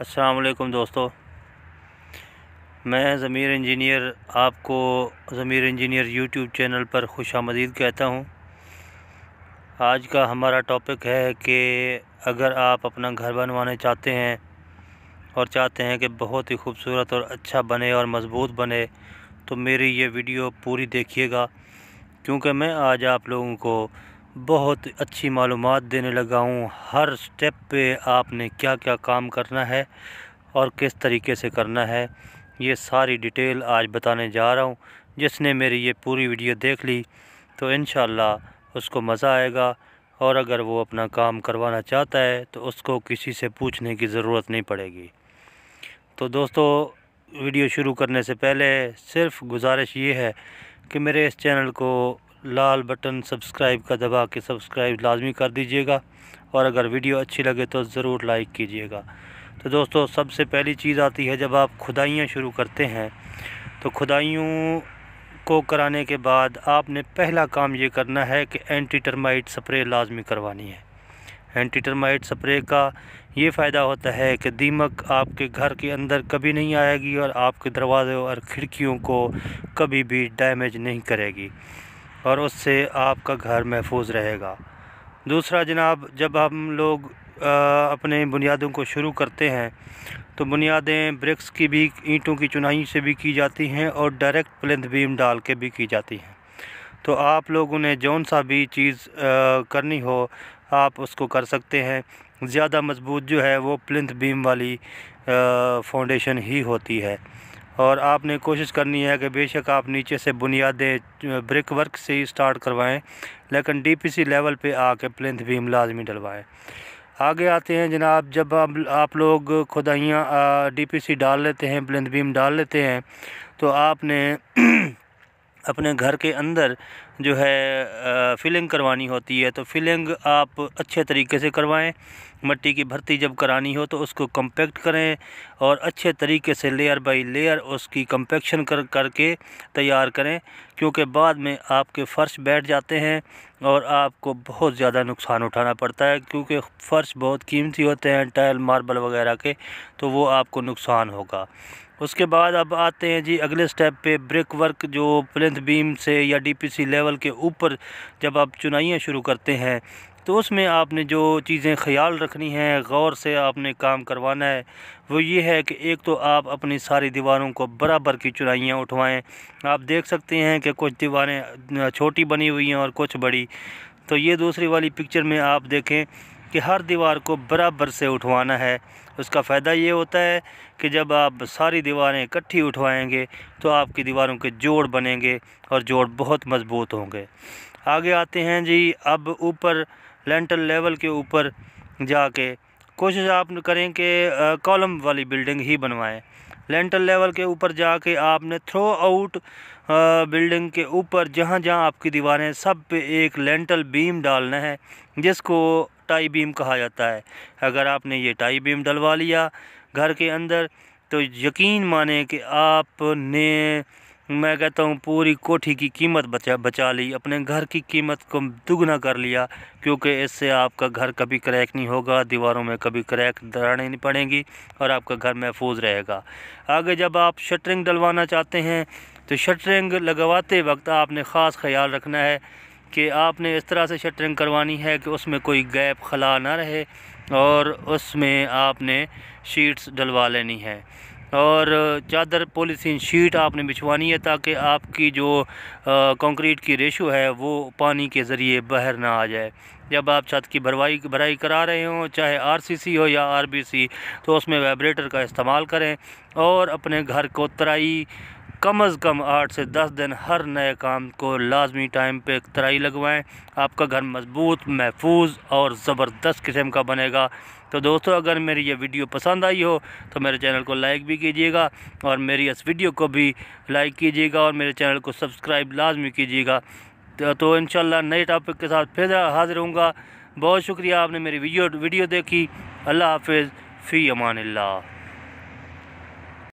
असलकुम दोस्तों मैं ज़मीर इंजीनियर आपको ज़मीर इंजीनियर यूट्यूब चैनल पर खुश आमदीद कहता हूँ आज का हमारा टॉपिक है कि अगर आप अपना घर बनवाने चाहते हैं और चाहते हैं कि बहुत ही खूबसूरत और अच्छा बने और मज़बूत बने तो मेरी ये वीडियो पूरी देखिएगा क्योंकि मैं आज आप लोगों को बहुत अच्छी मालूम देने लगा हूँ हर स्टेप पे आपने क्या क्या काम करना है और किस तरीके से करना है ये सारी डिटेल आज बताने जा रहा हूँ जिसने मेरी ये पूरी वीडियो देख ली तो इन उसको मज़ा आएगा और अगर वो अपना काम करवाना चाहता है तो उसको किसी से पूछने की ज़रूरत नहीं पड़ेगी तो दोस्तों वीडियो शुरू करने से पहले सिर्फ गुजारिश ये है कि मेरे इस चैनल को लाल बटन सब्सक्राइब का दबा के सब्सक्राइब लाजमी कर दीजिएगा और अगर वीडियो अच्छी लगे तो ज़रूर लाइक कीजिएगा तो दोस्तों सबसे पहली चीज़ आती है जब आप खुदाइयाँ शुरू करते हैं तो खुदाइयों को कराने के बाद आपने पहला काम ये करना है कि एंटी टर्माइट स्प्रे लाजमी करवानी है एंटी टर्माइट स्प्रे का ये फ़ायदा होता है कि दीमक आपके घर के अंदर कभी नहीं आएगी और आपके दरवाज़े और खिड़कियों को कभी भी डैमेज नहीं करेगी और उससे आपका घर महफूज रहेगा दूसरा जनाब जब हम लोग अपने बुनियादों को शुरू करते हैं तो बुनियादें ब्रिक्स की भी ईंटों की चुनाई से भी की जाती हैं और डायरेक्ट प्लिंथ बीम डाल के भी की जाती हैं तो आप लोगों ने जौन सा भी चीज़ करनी हो आप उसको कर सकते हैं ज़्यादा मजबूत जो है वो प्लिंथ बीम वाली फाउंडेशन ही होती है और आपने कोशिश करनी है कि बेशक आप नीचे से बुनियादें ब्रिक वर्क से ही स्टार्ट करवाएं लेकिन डीपीसी लेवल पे आके प्लिंथ भीम लाजमी डलवाएं आगे आते हैं जनाब जब आप आप लोग खुदाइयाँ डीपीसी डाल लेते हैं प्लेंथ भीम डाल लेते हैं तो आपने अपने घर के अंदर जो है फिलिंग करवानी होती है तो फिलिंग आप अच्छे तरीके से करवाएं मिट्टी की भर्ती जब करानी हो तो उसको कंपैक्ट करें और अच्छे तरीके से लेयर बाय लेयर उसकी कंपेक्शन कर करके तैयार करें क्योंकि बाद में आपके फ़र्श बैठ जाते हैं और आपको बहुत ज़्यादा नुकसान उठाना पड़ता है क्योंकि फ़र्श बहुत कीमती होते हैं टाइल मार्बल वगैरह के तो वो आपको नुकसान होगा उसके बाद अब आते हैं जी अगले स्टेप पे ब्रिक वर्क जो प्लेंथ बीम से या डीपीसी लेवल के ऊपर जब आप चुनाइयाँ शुरू करते हैं तो उसमें आपने जो चीज़ें ख्याल रखनी हैं गौर से आपने काम करवाना है वो ये है कि एक तो आप अपनी सारी दीवारों को बराबर की चुराइयाँ उठवाएं आप देख सकते हैं कि कुछ दीवारें छोटी बनी हुई हैं और कुछ बड़ी तो ये दूसरी वाली पिक्चर में आप देखें कि हर दीवार को बराबर से उठवाना है उसका फ़ायदा ये होता है कि जब आप सारी दीवारें इकट्ठी उठवाएंगे तो आपकी दीवारों के जोड़ बनेंगे और जोड़ बहुत मज़बूत होंगे आगे आते हैं जी अब ऊपर लेंटल लेवल के ऊपर जाके कोशिश आप करें कि कॉलम वाली बिल्डिंग ही बनवाएं लेंटल लेवल के ऊपर जाके आपने थ्रो आउट बिल्डिंग के ऊपर जहाँ जहाँ आपकी दीवारें सब पे एक लेंटल बीम डालना है जिसको टाई बीम कहा जाता है अगर आपने ये टाई बीम डलवा लिया घर के अंदर तो यकीन माने कि आपने मैं कहता हूँ पूरी कोठी की कीमत बचा बचा ली अपने घर की कीमत को दुगना कर लिया क्योंकि इससे आपका घर कभी क्रैक नहीं होगा दीवारों में कभी क्रैक दराड़े नहीं पड़ेंगी और आपका घर महफूज रहेगा आगे जब आप शटरिंग डलवाना चाहते हैं तो शटरिंग लगवाते वक्त आपने ख़ास ख्याल रखना है कि आपने इस तरह से शटरिंग करवानी है कि उसमें कोई गैप खला ना रहे और उसमें आपने शीट्स डलवा लेनी है और चादर पॉलीथीन शीट आपने बिछवानी है ताकि आपकी जो कंक्रीट की रेशो है वो पानी के ज़रिए बाहर ना आ जाए जब आप छत की भरवाई भराई करा रहे हों चाहे आरसीसी हो या आरबीसी तो उसमें वाइब्रेटर का इस्तेमाल करें और अपने घर को तराई कम अज़ कम आठ से दस दिन हर नए काम को लाजमी टाइम पे तराई लगवाएं आपका घर मजबूत महफूज और ज़बरदस्त किस्म का बनेगा तो दोस्तों अगर मेरी ये वीडियो पसंद आई हो तो मेरे चैनल को लाइक भी कीजिएगा और मेरी इस वीडियो को भी लाइक कीजिएगा और मेरे चैनल को सब्सक्राइब लाजमी कीजिएगा तो, तो इन नए टॉपिक के साथ फिर हाजिर हूँगा बहुत शुक्रिया आपने मेरी वीडियो वीडियो देखी अल्लाह हाफिज़ फ़ी अमान ला